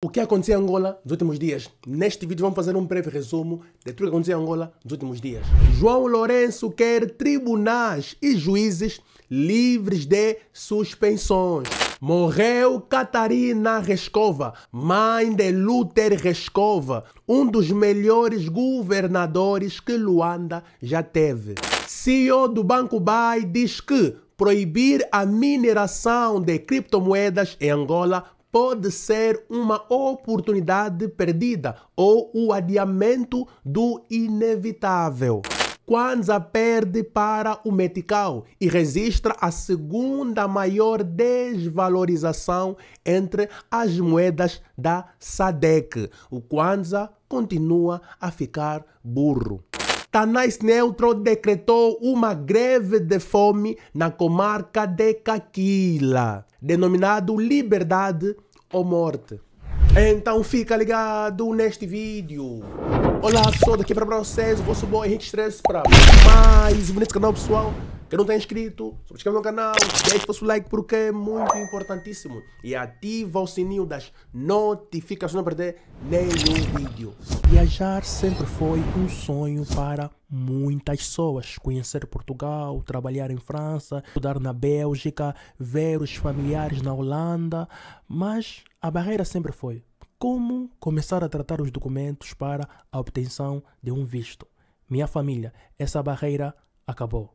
O que aconteceu em Angola nos últimos dias? Neste vídeo vamos fazer um breve resumo de tudo que aconteceu em Angola nos últimos dias. João Lourenço quer tribunais e juízes livres de suspensões. Morreu Catarina Rescova, mãe de Luther Rescova, um dos melhores governadores que Luanda já teve. CEO do Banco Bai diz que proibir a mineração de criptomoedas em Angola pode ser uma oportunidade perdida ou o adiamento do inevitável. Quanza perde para o Metical e registra a segunda maior desvalorização entre as moedas da SADEC. O Quanza continua a ficar burro. Tanais Neutro decretou uma greve de fome na comarca de Caquila, denominado Liberdade ou Morte. Então fica ligado neste vídeo. Olá pessoal, daqui para vocês, o vosso bom Henrique Estresse para mais um bonito canal pessoal que não está inscrito, subscreve no canal, deixa o seu like porque é muito importantíssimo. E ativa o sininho das notificações para não perder nenhum vídeo. Viajar sempre foi um sonho para muitas pessoas. Conhecer Portugal, trabalhar em França, estudar na Bélgica, ver os familiares na Holanda. Mas a barreira sempre foi como começar a tratar os documentos para a obtenção de um visto. Minha família, essa barreira acabou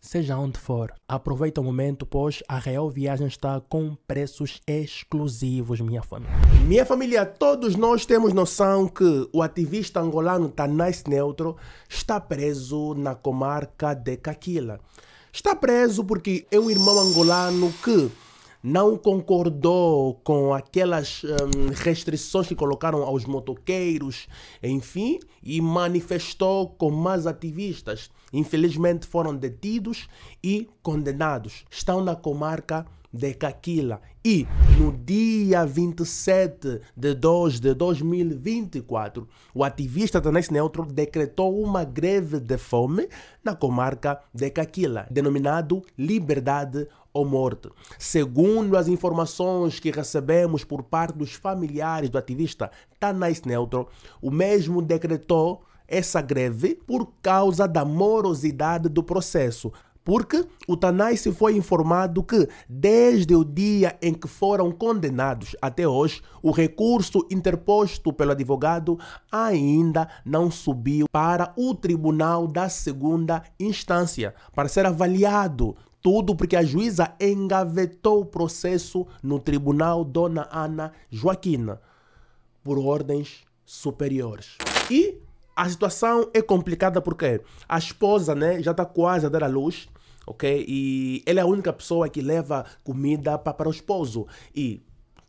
seja onde for. Aproveita o momento, pois a Real Viagem está com preços exclusivos, minha família. Minha família, todos nós temos noção que o ativista angolano Tanais Neutro está preso na comarca de Caquila. Está preso porque é um irmão angolano que não concordou com aquelas hum, restrições que colocaram aos motoqueiros, enfim, e manifestou com mais ativistas. Infelizmente foram detidos e condenados. Estão na comarca de Caquila. E no dia 27 de 2 de 2024, o ativista Tanés Neutro decretou uma greve de fome na comarca de Caquila, denominado Liberdade ou morte. Segundo as informações que recebemos por parte dos familiares do ativista Tanais Neutro, o mesmo decretou essa greve por causa da morosidade do processo porque o Tanais foi informado que, desde o dia em que foram condenados até hoje, o recurso interposto pelo advogado ainda não subiu para o Tribunal da Segunda Instância para ser avaliado tudo porque a juíza engavetou o processo no tribunal Dona Ana Joaquina por ordens superiores. E a situação é complicada porque a esposa né, já está quase a dar à luz, ok? E ela é a única pessoa que leva comida para, para o esposo. E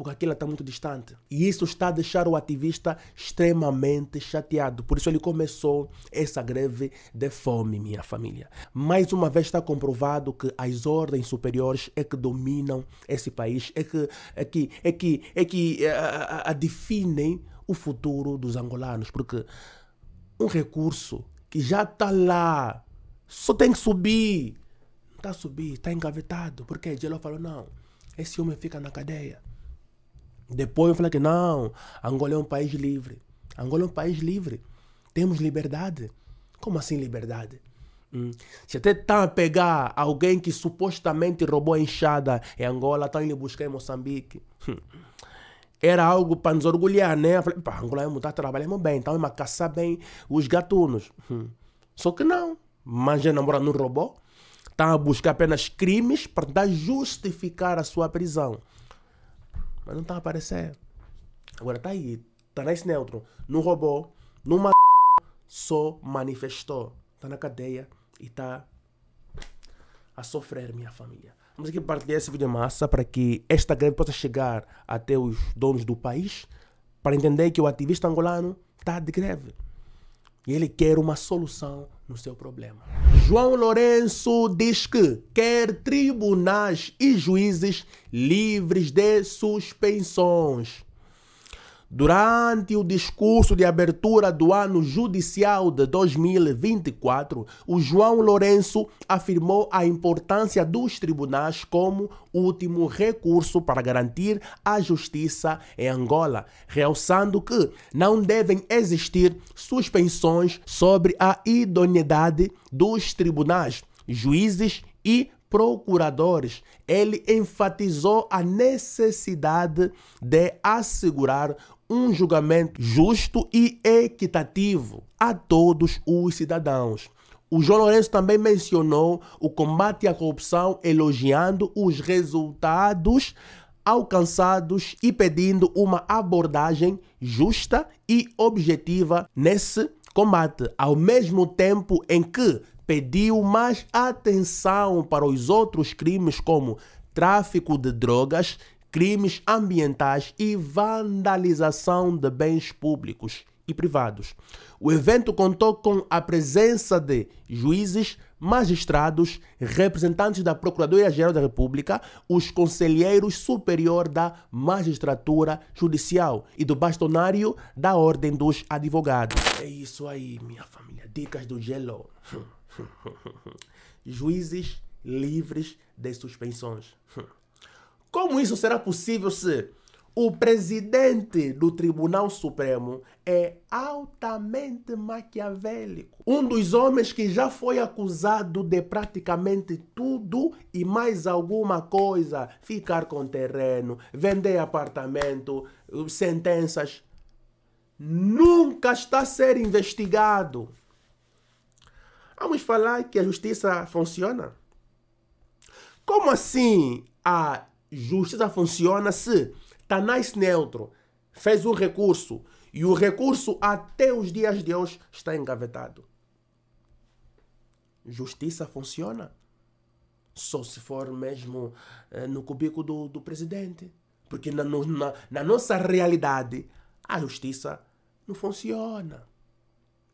o que aquilo está muito distante. E isso está a deixar o ativista extremamente chateado. Por isso ele começou essa greve de fome, minha família. Mais uma vez está comprovado que as ordens superiores é que dominam esse país, é que, é que, é que, é que é, a, a, a definem o futuro dos angolanos. Porque um recurso que já está lá, só tem que subir. Está a subir, está engavetado. Porque Gelo falou, não, esse homem fica na cadeia. Depois eu falei que não, Angola é um país livre. Angola é um país livre. Temos liberdade. Como assim liberdade? Hum. Se até tá estão a pegar alguém que supostamente roubou a enxada em Angola, estão tá indo buscar em Moçambique. Hum. Era algo para nos orgulhar, né? Eu falei, pá, Angola é está trabalhamos bem, estão tá, a caçar bem os gatunos. Hum. Só que não. Mas já namorado não roubou. Estão a buscar apenas crimes para justificar a sua prisão mas não tá aparecendo. Agora tá aí, tá nesse neutro, num robô, numa só manifestou. Tá na cadeia e tá a sofrer, minha família. Vamos aqui partilhar esse vídeo massa para que esta greve possa chegar até os donos do país para entender que o ativista angolano está de greve. E ele quer uma solução no seu problema. João Lourenço diz que quer tribunais e juízes livres de suspensões. Durante o discurso de abertura do ano judicial de 2024, o João Lourenço afirmou a importância dos tribunais como último recurso para garantir a justiça em Angola, realçando que não devem existir suspensões sobre a idoneidade dos tribunais, juízes e procuradores, ele enfatizou a necessidade de assegurar um julgamento justo e equitativo a todos os cidadãos. O João Lourenço também mencionou o combate à corrupção, elogiando os resultados alcançados e pedindo uma abordagem justa e objetiva nesse combate, ao mesmo tempo em que pediu mais atenção para os outros crimes, como tráfico de drogas, crimes ambientais e vandalização de bens públicos e privados. O evento contou com a presença de juízes, magistrados, representantes da Procuradoria-Geral da República, os conselheiros superior da magistratura judicial e do bastonário da Ordem dos Advogados. É isso aí, minha família. Dicas do gelo. Juízes livres de suspensões. Como isso será possível se o presidente do Tribunal Supremo é altamente maquiavélico. Um dos homens que já foi acusado de praticamente tudo e mais alguma coisa: ficar com terreno, vender apartamento, sentenças. Nunca está a ser investigado. Vamos falar que a justiça funciona? Como assim a justiça funciona se Tanais neutro fez o recurso e o recurso até os dias de hoje está engavetado. Justiça funciona? Só se for mesmo eh, no cubículo do, do presidente. Porque na, na, na nossa realidade, a justiça não funciona.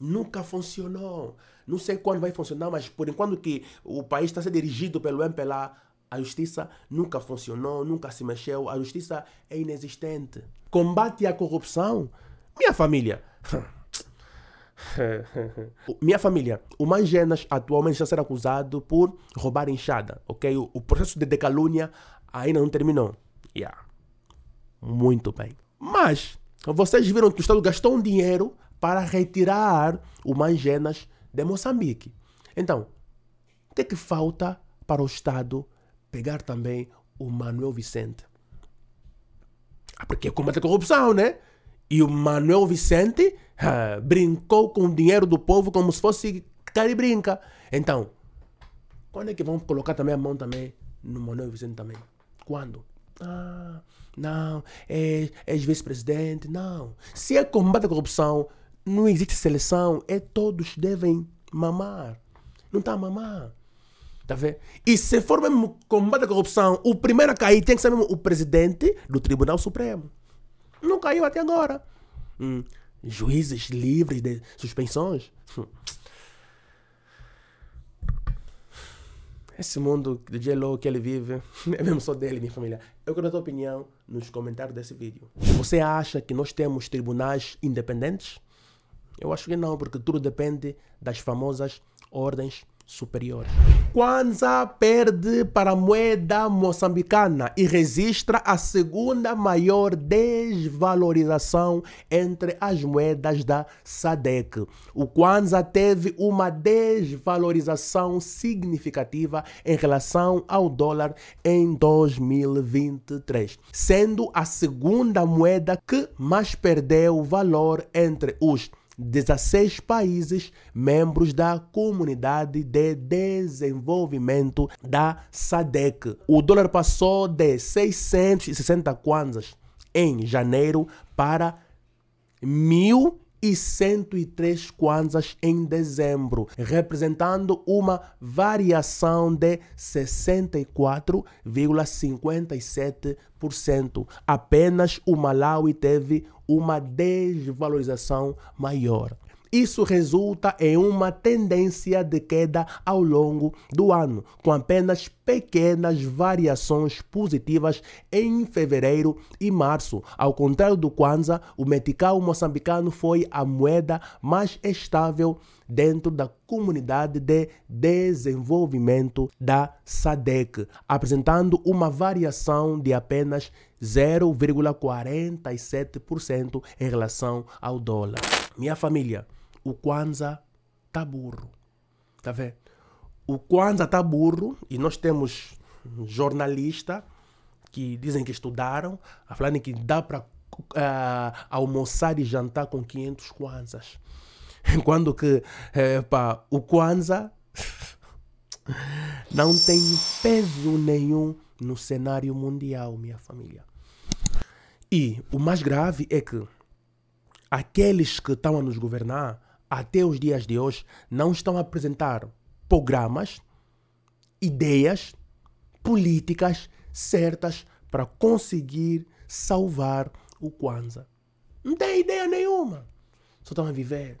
Nunca funcionou. Não sei quando vai funcionar, mas por enquanto que o país está sendo dirigido pelo MPLA, a justiça nunca funcionou, nunca se mexeu, a justiça é inexistente. Combate à corrupção? Minha família. Minha família, o Mangenas atualmente está a ser acusado por roubar enxada, ok? O, o processo de decalúnia ainda não terminou. Yeah. Muito bem. Mas, vocês viram que o Estado gastou um dinheiro para retirar o Mangenas de Moçambique. Então, o que é que falta para o Estado pegar também o Manuel Vicente. Ah, porque é combate a corrupção, né? E o Manuel Vicente ah, brincou com o dinheiro do povo como se fosse cara e brinca. Então, quando é que vão colocar também a mão também no Manuel Vicente também? Quando? Ah, não, é, é vice-presidente, não. Se é combate à corrupção, não existe seleção, é todos devem mamar. Não está a mamar. Tá E se for mesmo combate à corrupção, o primeiro a cair tem que ser mesmo o presidente do Tribunal Supremo. Não caiu até agora. Hum. Juízes livres de suspensões. Hum. Esse mundo de gelo que ele vive é mesmo só dele, minha família. Eu quero a tua opinião nos comentários desse vídeo. Você acha que nós temos tribunais independentes? Eu acho que não, porque tudo depende das famosas ordens superior. Kwanza perde para a moeda moçambicana e registra a segunda maior desvalorização entre as moedas da SADEC. O Kwanza teve uma desvalorização significativa em relação ao dólar em 2023, sendo a segunda moeda que mais perdeu valor entre os 16 países membros da Comunidade de Desenvolvimento da SADEC. O dólar passou de 660 kwanzas em janeiro para 1.000 e 103 kwanzas em dezembro, representando uma variação de 64,57%. Apenas o Malawi teve uma desvalorização maior. Isso resulta em uma tendência de queda ao longo do ano, com apenas pequenas variações positivas em fevereiro e março. Ao contrário do Kwanza, o metical moçambicano foi a moeda mais estável dentro da comunidade de desenvolvimento da SADEC, apresentando uma variação de apenas 0,47% em relação ao dólar. Minha família, o Kwanzaa tá burro. Tá vendo? O Kwanzaa tá burro e nós temos jornalista que dizem que estudaram, a falarem que dá para uh, eh, almoçar e jantar com 500 Kwanzas. Enquanto que epa, eh, o Kwanzaa não tem peso nenhum no cenário mundial, minha família. E o mais grave é que aqueles que estão a nos governar até os dias de hoje, não estão a apresentar programas, ideias, políticas certas para conseguir salvar o Kwanzaa. Não tem ideia nenhuma. Só estão a viver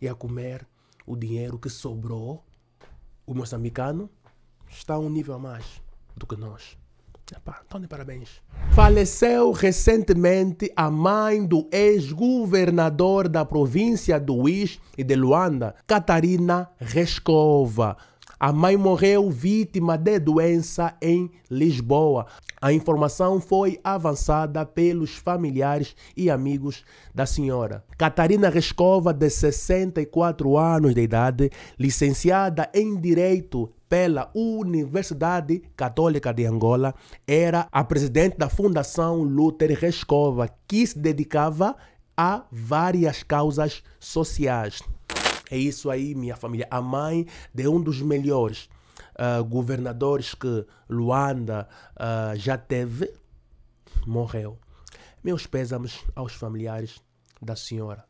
e a comer o dinheiro que sobrou. O moçambicano está a um nível a mais do que nós de parabéns. Faleceu recentemente a mãe do ex-governador da província do Uís e de Luanda, Catarina Rescova. A mãe morreu vítima de doença em Lisboa. A informação foi avançada pelos familiares e amigos da senhora. Catarina Rescova, de 64 anos de idade, licenciada em Direito pela Universidade Católica de Angola, era a presidente da Fundação Luther Rescova, que se dedicava a várias causas sociais. É isso aí, minha família. A mãe de um dos melhores uh, governadores que Luanda uh, já teve morreu. Meus pésamos aos familiares da senhora.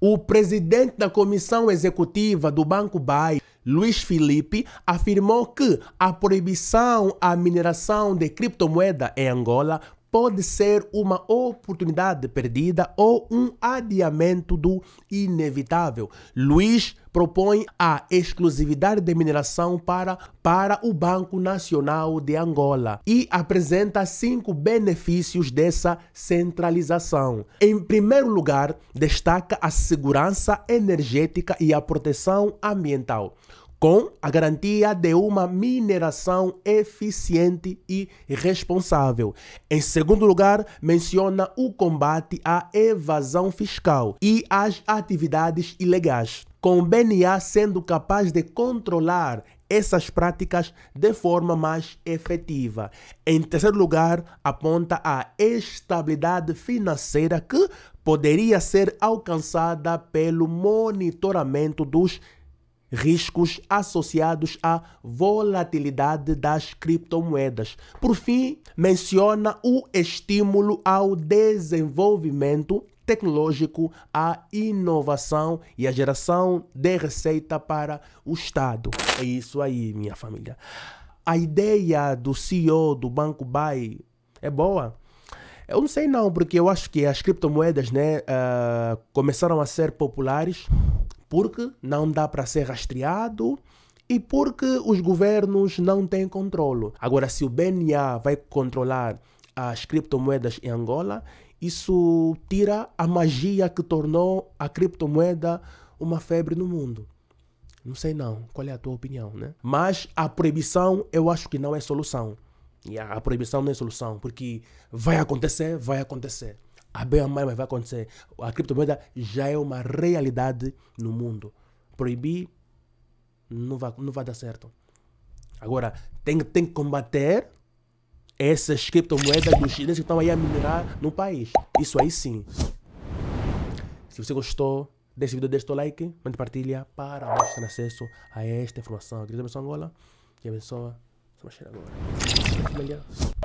O presidente da comissão executiva do Banco Bai, Luiz Felipe, afirmou que a proibição à mineração de criptomoeda em Angola pode ser uma oportunidade perdida ou um adiamento do inevitável. Luiz propõe a exclusividade de mineração para, para o Banco Nacional de Angola e apresenta cinco benefícios dessa centralização. Em primeiro lugar, destaca a segurança energética e a proteção ambiental com a garantia de uma mineração eficiente e responsável. Em segundo lugar, menciona o combate à evasão fiscal e às atividades ilegais, com o BNA sendo capaz de controlar essas práticas de forma mais efetiva. Em terceiro lugar, aponta a estabilidade financeira que poderia ser alcançada pelo monitoramento dos riscos associados à volatilidade das criptomoedas. Por fim, menciona o estímulo ao desenvolvimento tecnológico, à inovação e à geração de receita para o Estado. É isso aí, minha família. A ideia do CEO do Banco Bai é boa. Eu não sei não, porque eu acho que as criptomoedas né, uh, começaram a ser populares porque não dá para ser rastreado e porque os governos não têm controle. Agora, se o BNA vai controlar as criptomoedas em Angola, isso tira a magia que tornou a criptomoeda uma febre no mundo. Não sei não, qual é a tua opinião, né? Mas a proibição eu acho que não é solução. E a proibição não é solução, porque vai acontecer, vai acontecer a bem ou mal vai acontecer. A criptomoeda já é uma realidade no mundo. Proibir não vai, não vai dar certo. Agora, tem, tem que combater essas criptomoedas dos chineses que estão aí a minerar no país. Isso aí sim. Se você gostou desse vídeo, deixa o like, mande partilha para mais ter acesso a esta informação. Querido Angola, que abençoa. Vamos cheirar agora. Melhor.